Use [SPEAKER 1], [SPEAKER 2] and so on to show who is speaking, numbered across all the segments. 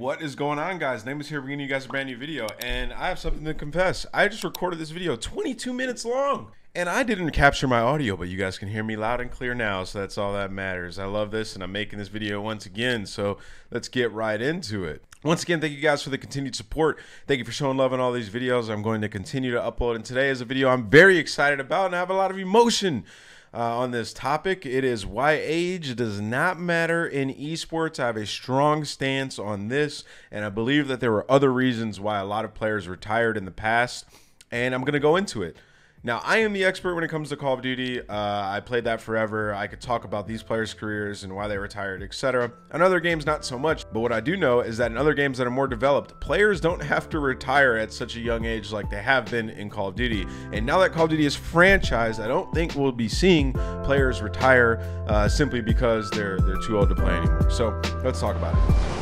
[SPEAKER 1] What is going on, guys? Name is here bringing you guys a brand new video, and I have something to confess. I just recorded this video 22 minutes long, and I didn't capture my audio, but you guys can hear me loud and clear now, so that's all that matters. I love this, and I'm making this video once again, so let's get right into it. Once again, thank you guys for the continued support. Thank you for showing love in all these videos. I'm going to continue to upload, and today is a video I'm very excited about, and I have a lot of emotion uh, on this topic. It is why age does not matter in esports. I have a strong stance on this, and I believe that there were other reasons why a lot of players retired in the past, and I'm going to go into it. Now, I am the expert when it comes to Call of Duty. Uh, I played that forever. I could talk about these players' careers and why they retired, etc. In other games, not so much. But what I do know is that in other games that are more developed, players don't have to retire at such a young age like they have been in Call of Duty. And now that Call of Duty is franchised, I don't think we'll be seeing players retire uh, simply because they're they're too old to play anymore. So let's talk about it.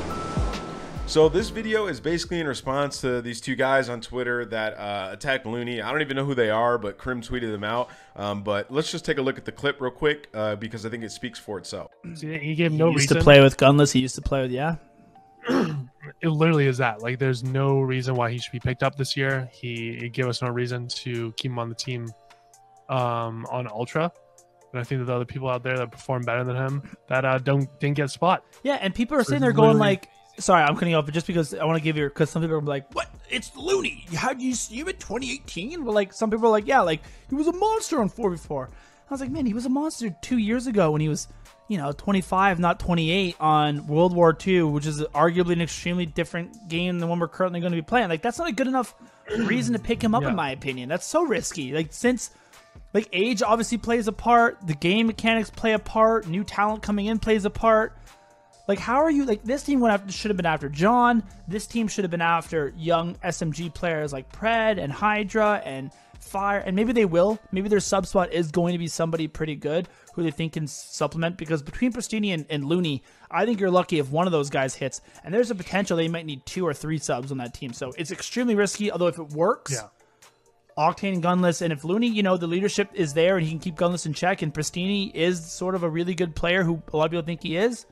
[SPEAKER 1] So this video is basically in response to these two guys on Twitter that uh, attacked Looney. I don't even know who they are, but Krim tweeted them out. Um, but let's just take a look at the clip real quick uh, because I think it speaks for itself.
[SPEAKER 2] He gave no he used reason. to play with gunless. He used to play with yeah. it literally is that. Like, there's no reason why he should be picked up this year. He gave us no reason to keep him on the team um, on Ultra. And I think that the other people out there that perform better than him that uh, don't didn't get spot. Yeah, and people are saying sitting there going like, sorry, I'm cutting you off, but just because I want to give you, because some people are like, "What? It's Looney? How do you see him in 2018?" But like, some people are like, "Yeah, like he was a monster on 4 before." I was like, "Man, he was a monster two years ago when he was, you know, 25, not 28, on World War II, which is arguably an extremely different game than one we're currently going to be playing. Like, that's not a good enough reason to pick him up, yeah. in my opinion. That's so risky. Like, since." Like age obviously plays a part, the game mechanics play a part, new talent coming in plays a part like, how are you? Like, this team went after, should have been after John. This team should have been after young SMG players like Pred and Hydra and Fire. And maybe they will. Maybe their sub spot is going to be somebody pretty good who they think can supplement. Because between Pristini and, and Looney, I think you're lucky if one of those guys hits. And there's a potential they might need two or three subs on that team. So it's extremely risky. Although if it works, yeah. Octane and Gunless, and if Looney, you know, the leadership is there and he can keep Gunless in check, and Pristini is sort of a really good player who a lot of people think he is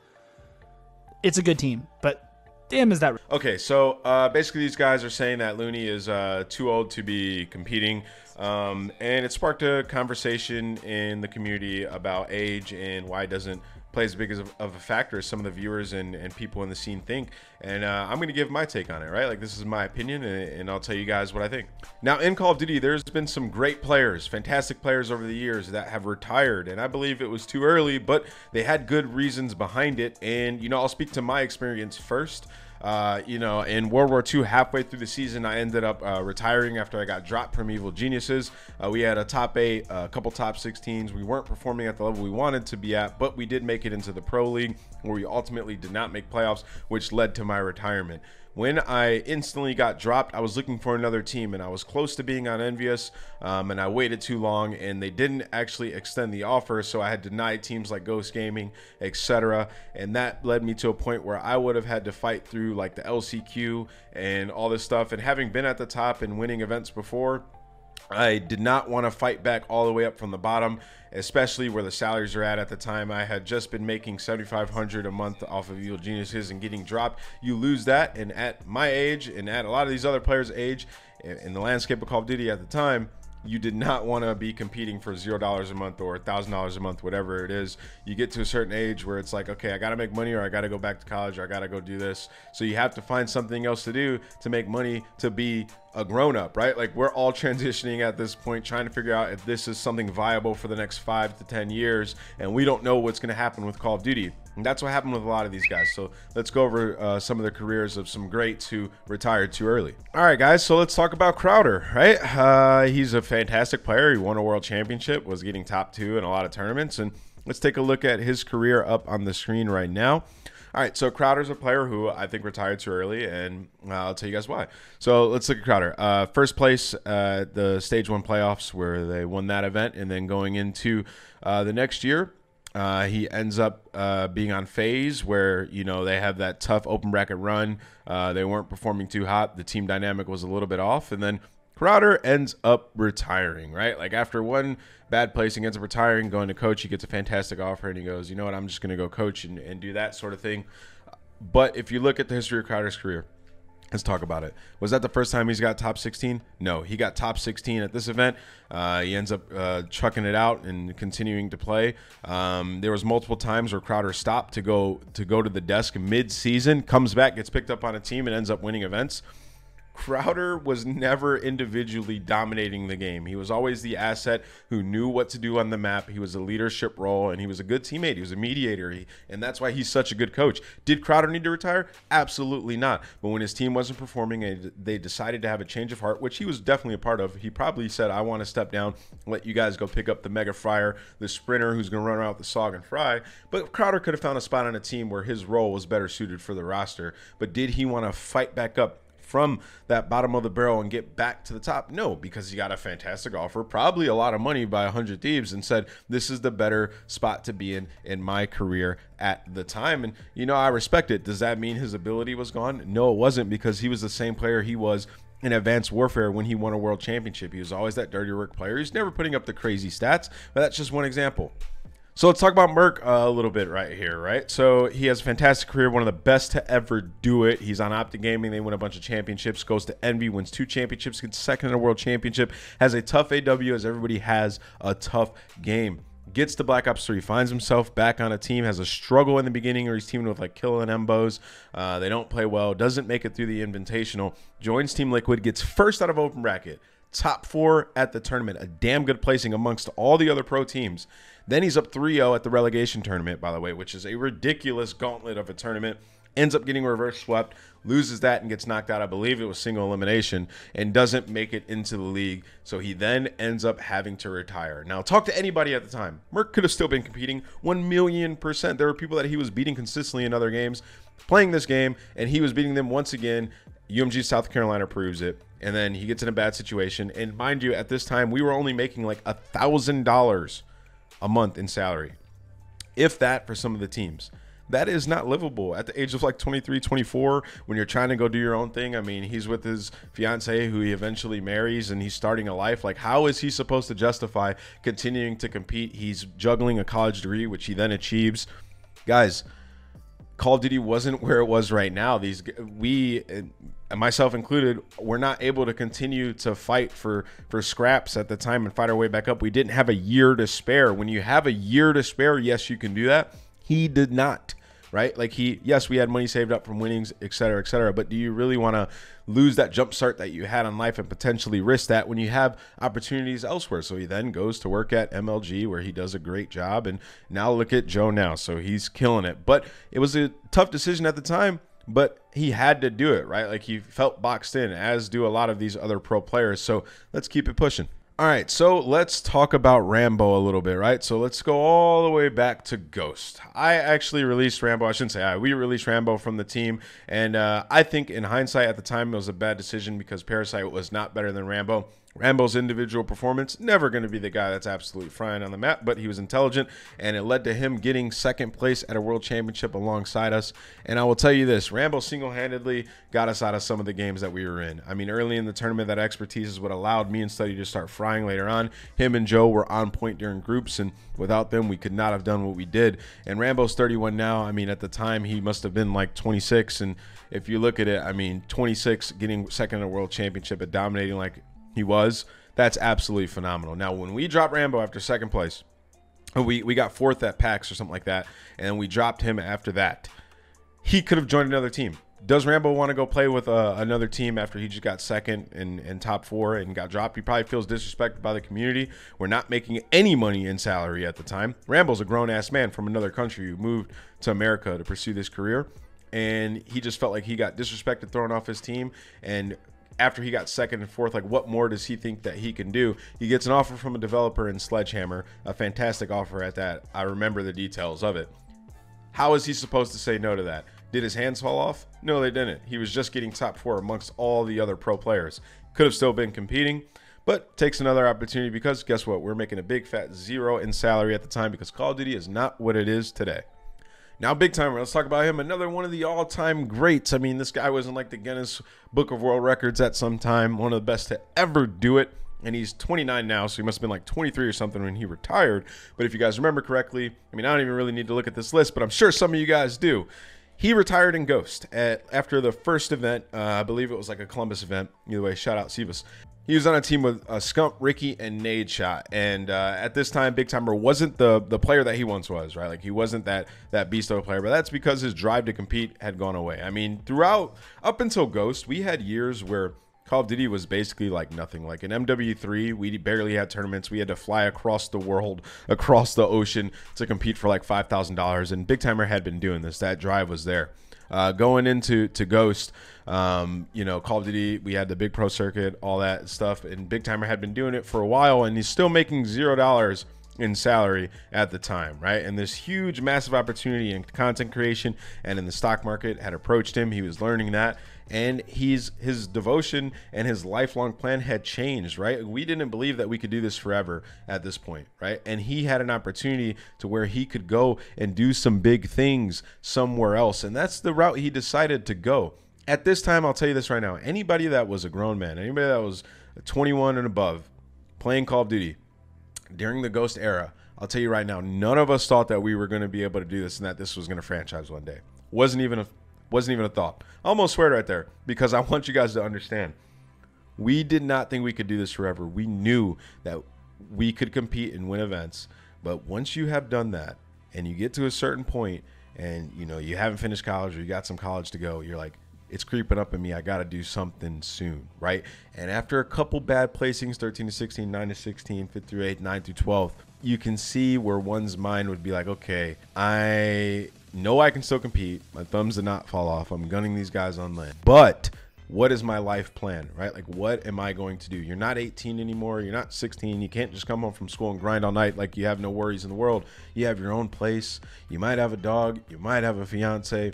[SPEAKER 2] it's a good team, but damn is
[SPEAKER 1] that re- okay so uh, basically these guys are saying that looney is uh, too old to be competing um, and it sparked a conversation in the community about age and why doesn't play as big as of, of a factor as some of the viewers and, and people in the scene think. And uh, I'm going to give my take on it, right? Like, this is my opinion, and, and I'll tell you guys what I think. Now, in Call of Duty, there's been some great players, fantastic players over the years that have retired. And I believe it was too early, but they had good reasons behind it. And, you know, I'll speak to my experience first. Uh, you know, in World War II, halfway through the season, I ended up uh, retiring after I got dropped from Evil Geniuses. Uh, we had a top eight, uh, a couple top 16s. We weren't performing at the level we wanted to be at, but we did make it into the Pro League, where we ultimately did not make playoffs, which led to my retirement when I instantly got dropped, I was looking for another team and I was close to being on Envious um, and I waited too long and they didn't actually extend the offer. So I had denied teams like Ghost Gaming, etc. And that led me to a point where I would have had to fight through like the LCQ and all this stuff. And having been at the top and winning events before, I did not want to fight back all the way up from the bottom, especially where the salaries are at at the time. I had just been making 7,500 a month off of Evil Geniuses and getting dropped. You lose that, and at my age, and at a lot of these other players' age, in the landscape of Call of Duty at the time, you did not want to be competing for zero dollars a month or a thousand dollars a month, whatever it is. You get to a certain age where it's like, okay, I got to make money, or I got to go back to college, or I got to go do this. So you have to find something else to do to make money to be a grown up, right? Like we're all transitioning at this point, trying to figure out if this is something viable for the next five to 10 years. And we don't know what's going to happen with Call of Duty. And that's what happened with a lot of these guys. So let's go over uh, some of the careers of some greats who retired too early. All right, guys. So let's talk about Crowder, right? Uh, he's a fantastic player. He won a world championship, was getting top two in a lot of tournaments. And let's take a look at his career up on the screen right now. All right, so Crowder's a player who I think retired too early, and uh, I'll tell you guys why. So let's look at Crowder. Uh, first place, uh, the stage one playoffs where they won that event, and then going into uh, the next year. Uh, he ends up uh, being on phase where you know they have that tough open bracket run. Uh, they weren't performing too hot. The team dynamic was a little bit off, and then Crowder ends up retiring, right? Like after one bad placing, ends up retiring, going to coach. He gets a fantastic offer, and he goes, you know what? I'm just going to go coach and, and do that sort of thing. But if you look at the history of Crowder's career, Let's talk about it. Was that the first time he's got top 16? No, he got top 16 at this event. Uh, he ends up uh, chucking it out and continuing to play. Um, there was multiple times where Crowder stopped to go to go to the desk mid-season, comes back, gets picked up on a team, and ends up winning events. Crowder was never individually dominating the game. He was always the asset who knew what to do on the map. He was a leadership role and he was a good teammate. He was a mediator. He, and that's why he's such a good coach. Did Crowder need to retire? Absolutely not. But when his team wasn't performing and they decided to have a change of heart, which he was definitely a part of, he probably said, I want to step down, let you guys go pick up the mega fryer, the sprinter who's going to run out the sog and fry. But Crowder could have found a spot on a team where his role was better suited for the roster. But did he want to fight back up? from that bottom of the barrel and get back to the top? No, because he got a fantastic offer, probably a lot of money by 100 Thieves, and said, This is the better spot to be in in my career at the time. And, you know, I respect it. Does that mean his ability was gone? No, it wasn't because he was the same player he was in advanced warfare when he won a world championship. He was always that dirty work player. He's never putting up the crazy stats, but that's just one example. So let's talk about Merck uh, a little bit right here, right? So he has a fantastic career, one of the best to ever do it. He's on Optic Gaming. They win a bunch of championships, goes to Envy, wins two championships, gets second in a world championship, has a tough AW as everybody has a tough game. Gets to Black Ops 3, finds himself back on a team, has a struggle in the beginning where he's teaming with like Kill and Embos. Uh, they don't play well, doesn't make it through the Invitational, joins Team Liquid, gets first out of open bracket, top four at the tournament, a damn good placing amongst all the other pro teams then he's up 3 0 at the relegation tournament, by the way, which is a ridiculous gauntlet of a tournament. Ends up getting reverse swept, loses that, and gets knocked out. I believe it was single elimination and doesn't make it into the league. So he then ends up having to retire. Now, talk to anybody at the time. Merck could have still been competing 1 million percent. There were people that he was beating consistently in other games playing this game, and he was beating them once again. UMG South Carolina proves it. And then he gets in a bad situation. And mind you, at this time, we were only making like a thousand dollars a month in salary, if that for some of the teams. That is not livable at the age of like 23, 24, when you're trying to go do your own thing. I mean, he's with his fiance who he eventually marries and he's starting a life. Like, how is he supposed to justify continuing to compete? He's juggling a college degree, which he then achieves. Guys, Call of Duty wasn't where it was right now, these we myself included were not able to continue to fight for for scraps at the time and fight our way back up. We didn't have a year to spare. When you have a year to spare, yes, you can do that. He did not right? Like he, yes, we had money saved up from winnings, et cetera, et cetera. But do you really want to lose that jump start that you had on life and potentially risk that when you have opportunities elsewhere? So he then goes to work at MLG where he does a great job. And now look at Joe now. So he's killing it. But it was a tough decision at the time but he had to do it, right? Like he felt boxed in, as do a lot of these other pro players. So let's keep it pushing. All right, so let's talk about Rambo a little bit, right? So let's go all the way back to Ghost. I actually released Rambo. I shouldn't say I. We released Rambo from the team, and uh, I think in hindsight at the time it was a bad decision because Parasite was not better than Rambo. Rambo's individual performance, never going to be the guy that's absolutely frying on the map, but he was intelligent and it led to him getting second place at a world championship alongside us. And I will tell you this Rambo single handedly got us out of some of the games that we were in. I mean, early in the tournament, that expertise is what allowed me and Study to start frying later on. Him and Joe were on point during groups, and without them, we could not have done what we did. And Rambo's 31 now. I mean, at the time, he must have been like 26. And if you look at it, I mean, 26 getting second in a world championship and dominating like he was. That's absolutely phenomenal. Now, when we dropped Rambo after second place, we, we got fourth at PAX or something like that, and we dropped him after that. He could have joined another team. Does Rambo want to go play with uh, another team after he just got second and, and top four and got dropped? He probably feels disrespected by the community. We're not making any money in salary at the time. Rambo's a grown ass man from another country who moved to America to pursue this career and he just felt like he got disrespected, thrown off his team, and after he got second and fourth, like what more does he think that he can do? He gets an offer from a developer in Sledgehammer, a fantastic offer at that. I remember the details of it. How is he supposed to say no to that? Did his hands fall off? No, they didn't. He was just getting top four amongst all the other pro players. Could have still been competing, but takes another opportunity because guess what? We're making a big fat zero in salary at the time because Call of Duty is not what it is today. Now, big timer. Let's talk about him. Another one of the all-time greats. I mean, this guy was in like the Guinness Book of World Records at some time. One of the best to ever do it. And he's 29 now, so he must have been like 23 or something when he retired. But if you guys remember correctly, I mean, I don't even really need to look at this list, but I'm sure some of you guys do. He retired in Ghost at, after the first event. Uh, I believe it was like a Columbus event. Either way, shout out Sivas. He was on a team with uh, Skump, Ricky, and Nade Shot. And uh, at this time, Big Timer wasn't the the player that he once was, right? Like he wasn't that that beast of a player. But that's because his drive to compete had gone away. I mean, throughout up until Ghost, we had years where Call of Duty was basically like nothing. Like in MW3, we barely had tournaments. We had to fly across the world, across the ocean to compete for like $5,000. And Big Timer had been doing this. That drive was there uh, going into to Ghost, um, you know, Call of Duty, we had the big pro circuit, all that stuff, and Big Timer had been doing it for a while, and he's still making zero dollars in salary at the time, right? And this huge, massive opportunity in content creation and in the stock market had approached him. He was learning that. And he's his devotion and his lifelong plan had changed, right? We didn't believe that we could do this forever at this point, right? And he had an opportunity to where he could go and do some big things somewhere else. And that's the route he decided to go. At this time, I'll tell you this right now anybody that was a grown man, anybody that was 21 and above playing Call of Duty, during the Ghost era, I'll tell you right now, none of us thought that we were going to be able to do this and that this was going to franchise one day. wasn't even a wasn't even a thought. I almost swear right there because I want you guys to understand. We did not think we could do this forever. We knew that we could compete and win events, but once you have done that and you get to a certain point and you know you haven't finished college or you got some college to go, you're like, it's creeping up in me. I got to do something soon, right? And after a couple bad placings 13 to 16, 9 to 16, 5 through 8, 9 through 12, you can see where one's mind would be like, okay, I know I can still compete. My thumbs did not fall off. I'm gunning these guys on land. But what is my life plan, right? Like, what am I going to do? You're not 18 anymore. You're not 16. You can't just come home from school and grind all night like you have no worries in the world. You have your own place. You might have a dog. You might have a fiance.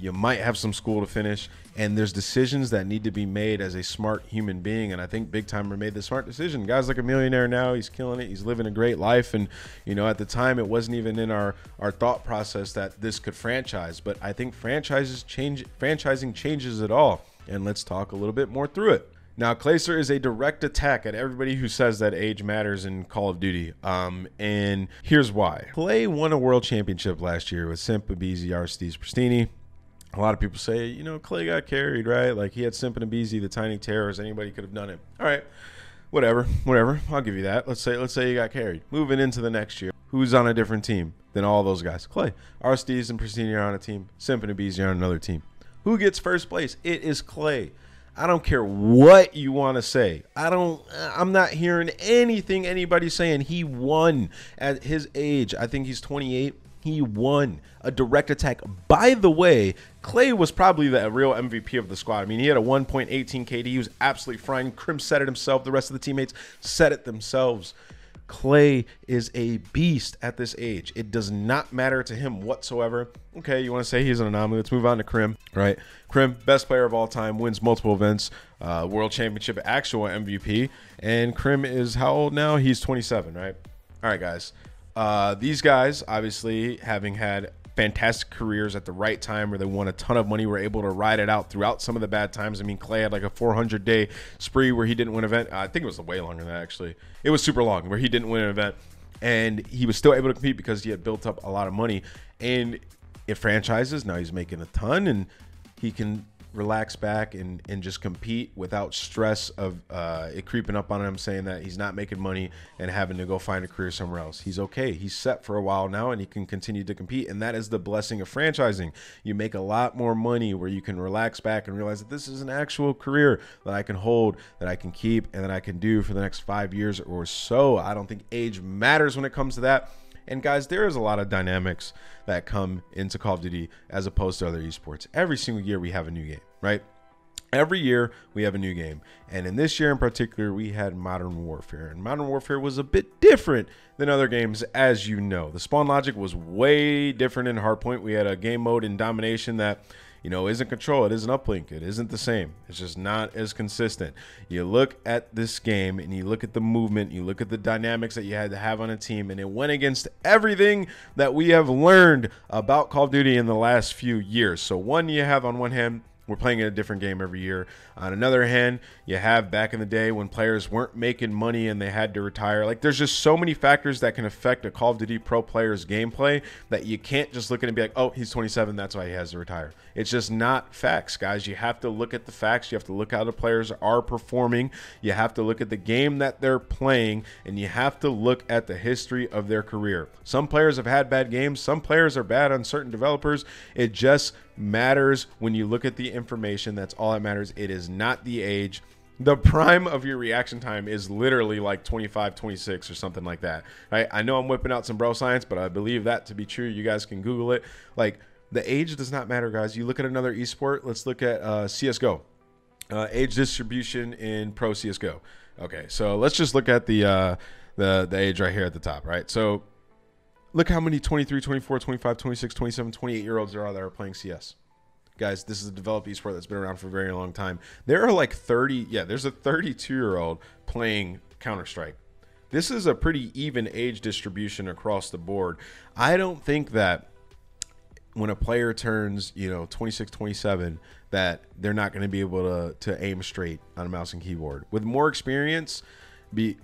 [SPEAKER 1] You might have some school to finish, and there's decisions that need to be made as a smart human being. And I think Big Timer made the smart decision. Guys like a millionaire now, he's killing it. He's living a great life. And you know, at the time, it wasn't even in our our thought process that this could franchise. But I think franchises change franchising changes it all. And let's talk a little bit more through it. Now, Clayser is a direct attack at everybody who says that age matters in Call of Duty. Um, and here's why. Play won a world championship last year with Simp, Abizi, Arstiz, Pristini a lot of people say, you know, Clay got carried, right? Like he had Simpin and Beasy, the Tiny Terrors. Anybody could have done it. All right, whatever, whatever. I'll give you that. Let's say, let's say you got carried. Moving into the next year, who's on a different team than all those guys? Clay, Aristides and Pristine are on a team. Simpin and Beasy are on another team. Who gets first place? It is Clay. I don't care what you want to say. I don't. Uh, I'm not hearing anything anybody saying. He won at his age. I think he's 28 he won a direct attack. By the way, Clay was probably the real MVP of the squad. I mean, he had a 1.18 KD. He was absolutely frying. Krim set it himself. The rest of the teammates set it themselves. Clay is a beast at this age. It does not matter to him whatsoever. Okay, you want to say he's an anomaly. Let's move on to Krim, right? Krim, best player of all time, wins multiple events, uh, world championship, actual MVP. And Krim is how old now? He's 27, right? All right, guys. Uh, these guys, obviously, having had fantastic careers at the right time where they won a ton of money were able to ride it out throughout some of the bad times. I mean, Clay had like a 400 day spree where he didn't win an event. I think it was way longer than that, actually. It was super long where he didn't win an event. And he was still able to compete because he had built up a lot of money. And it franchises. Now he's making a ton and he can relax back and and just compete without stress of uh, it creeping up on him, saying that he's not making money and having to go find a career somewhere else. He's okay. He's set for a while now, and he can continue to compete. And that is the blessing of franchising. You make a lot more money where you can relax back and realize that this is an actual career that I can hold, that I can keep, and that I can do for the next five years or so. I don't think age matters when it comes to that. And guys, there is a lot of dynamics that come into Call of Duty as opposed to other esports. Every single year we have a new game, right? Every year we have a new game. And in this year in particular, we had Modern Warfare. And Modern Warfare was a bit different than other games, as you know. The spawn logic was way different in Hardpoint. We had a game mode in Domination that you know, isn't control. It isn't uplink. It isn't the same. It's just not as consistent. You look at this game and you look at the movement, you look at the dynamics that you had to have on a team, and it went against everything that we have learned about Call of Duty in the last few years. So, one, you have on one hand, we're playing a different game every year. On another hand, you have back in the day when players weren't making money and they had to retire. Like there's just so many factors that can affect a Call of Duty pro player's gameplay that you can't just look at it and be like, "Oh, he's 27, that's why he has to retire." It's just not facts, guys. You have to look at the facts. You have to look how the players are performing. You have to look at the game that they're playing and you have to look at the history of their career. Some players have had bad games, some players are bad on certain developers. It just matters when you look at the information. That's all that matters. It is not the age. The prime of your reaction time is literally like 25, 26 or something like that. Right? I know I'm whipping out some bro science, but I believe that to be true. You guys can Google it. Like the age does not matter, guys. You look at another esport. Let's look at uh, CS:GO. Uh, age distribution in pro CS:GO. Okay, so let's just look at the uh, the the age right here at the top, right? So Look how many 23, 24, 25, 26, 27, 28 year olds there are that are playing CS. Guys, this is a developed esport that's been around for a very long time. There are like 30, yeah, there's a 32 year old playing Counter Strike. This is a pretty even age distribution across the board. I don't think that when a player turns, you know, 26, 27, that they're not going to be able to, to aim straight on a mouse and keyboard. With more experience, be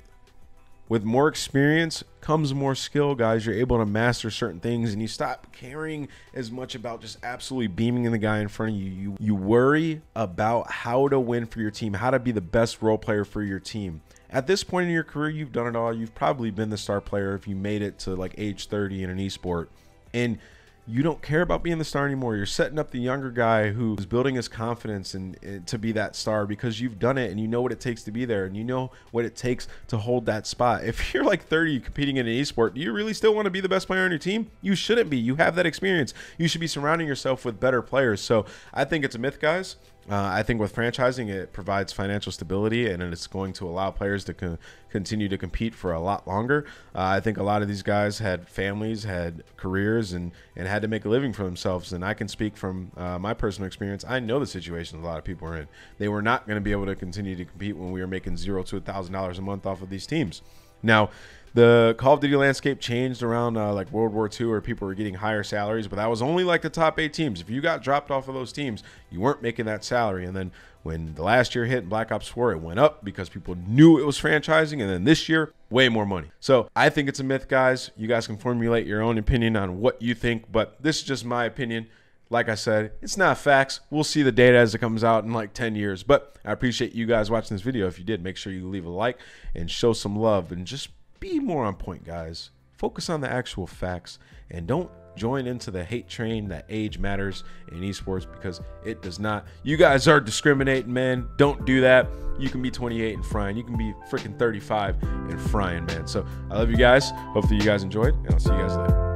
[SPEAKER 1] with more experience comes more skill, guys. You're able to master certain things and you stop caring as much about just absolutely beaming in the guy in front of you. You you worry about how to win for your team, how to be the best role player for your team. At this point in your career, you've done it all. You've probably been the star player if you made it to like age 30 in an esport. And you don't care about being the star anymore. You're setting up the younger guy who is building his confidence and to be that star because you've done it and you know what it takes to be there and you know what it takes to hold that spot. If you're like 30 competing in an esport, do you really still want to be the best player on your team? You shouldn't be. You have that experience. You should be surrounding yourself with better players. So I think it's a myth, guys. Uh, I think with franchising, it provides financial stability and it's going to allow players to co- continue to compete for a lot longer. Uh, I think a lot of these guys had families, had careers, and, and had to make a living for themselves. And I can speak from uh, my personal experience. I know the situation a lot of people are in. They were not going to be able to continue to compete when we were making zero to $1,000 a month off of these teams. Now, the Call of Duty landscape changed around uh, like World War II, where people were getting higher salaries, but that was only like the top eight teams. If you got dropped off of those teams, you weren't making that salary. And then when the last year hit and Black Ops 4, it went up because people knew it was franchising. And then this year, way more money. So I think it's a myth, guys. You guys can formulate your own opinion on what you think, but this is just my opinion like I said, it's not facts. We'll see the data as it comes out in like 10 years. But I appreciate you guys watching this video. If you did, make sure you leave a like and show some love and just be more on point, guys. Focus on the actual facts and don't join into the hate train that age matters in esports because it does not. You guys are discriminating, man. Don't do that. You can be 28 and frying. You can be freaking 35 and frying, man. So I love you guys. Hopefully you guys enjoyed, and I'll see you guys later.